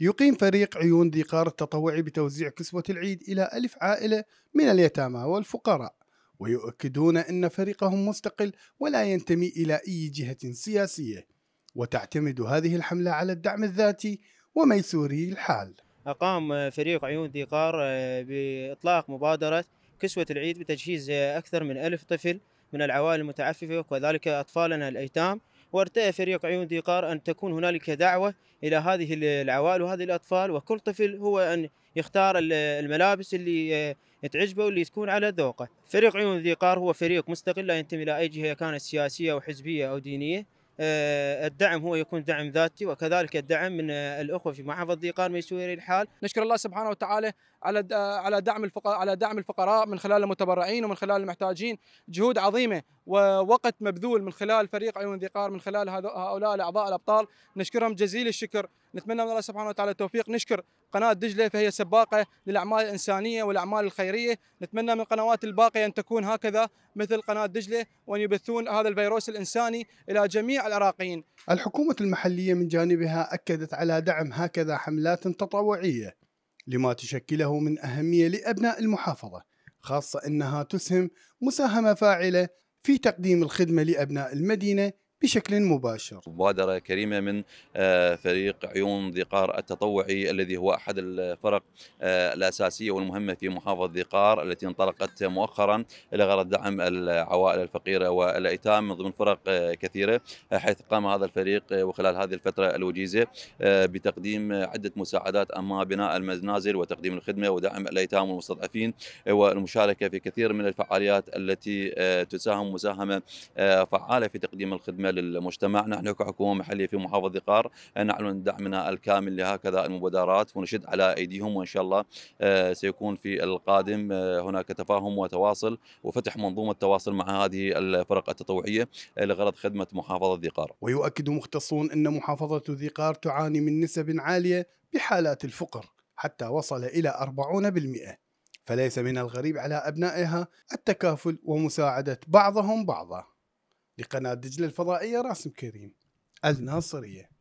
يقيم فريق عيون ذي قار التطوعي بتوزيع كسوة العيد إلى ألف عائلة من اليتامى والفقراء ويؤكدون أن فريقهم مستقل ولا ينتمي إلى أي جهة سياسية وتعتمد هذه الحملة على الدعم الذاتي وميسوري الحال أقام فريق عيون ذي قار آه، بإطلاق مبادرة كسوة العيد بتجهيز أكثر من ألف طفل من العوائل المتعففة وكذلك أطفالنا الأيتام وارتأى فريق عيون ذي قار أن تكون هنالك دعوة إلى هذه العوائل وهذه الأطفال وكل طفل هو أن يختار الملابس اللي آه، تعجبه واللي تكون على ذوقه فريق عيون ذي قار هو فريق مستقل لا ينتمي إلى أي جهة كانت سياسية أو حزبية أو دينية آه، الدعم هو يكون دعم ذاتي وكذلك الدعم من آه، الاخوه في محافظه قار ميسوري الحال نشكر الله سبحانه وتعالى على آه، على دعم الفقراء على دعم الفقراء من خلال المتبرعين ومن خلال المحتاجين جهود عظيمه ووقت مبذول من خلال فريق عيون ذي قار من خلال هؤلاء الاعضاء الابطال نشكرهم جزيل الشكر نتمنى من الله سبحانه وتعالى التوفيق نشكر قناة دجلة فهي سباقة للأعمال الإنسانية والأعمال الخيرية نتمنى من القنوات الباقية أن تكون هكذا مثل قناة دجلة وأن يبثون هذا الفيروس الإنساني إلى جميع العراقيين الحكومة المحلية من جانبها أكدت على دعم هكذا حملات تطوعية لما تشكله من أهمية لأبناء المحافظة خاصة أنها تسهم مساهمة فاعلة في تقديم الخدمة لأبناء المدينة بشكل مباشر مبادرة كريمة من آه، فريق عيون ذي قار التطوعي الذي هو أحد الفرق آه، الأساسية والمهمة في محافظة ذي قار التي انطلقت مؤخرا لغرض دعم العوائل الفقيرة والأيتام من ضمن فرق آه، كثيرة حيث قام هذا الفريق وخلال هذه الفترة الوجيزة بتقديم عدة مساعدات أما بناء المنازل وتقديم الخدمة ودعم الأيتام والمستضعفين والمشاركة في كثير من الفعاليات التي تساهم مساهمة فعالة في تقديم الخدمة خدمة للمجتمع نحن كحكومة محلية في محافظة قار نعلن دعمنا الكامل لهكذا المبادرات ونشد على أيديهم وإن شاء الله آه، سيكون في القادم آه، هناك تفاهم وتواصل وفتح منظومة تواصل مع هذه الفرق التطوعية آه، لغرض خدمة محافظة ذي قار ويؤكد مختصون أن محافظة ذي قار تعاني من نسب عالية بحالات الفقر حتى وصل إلى 40% فليس من الغريب على أبنائها التكافل ومساعدة بعضهم بعضا لقناة دجلة الفضائية راسم كريم الناصرية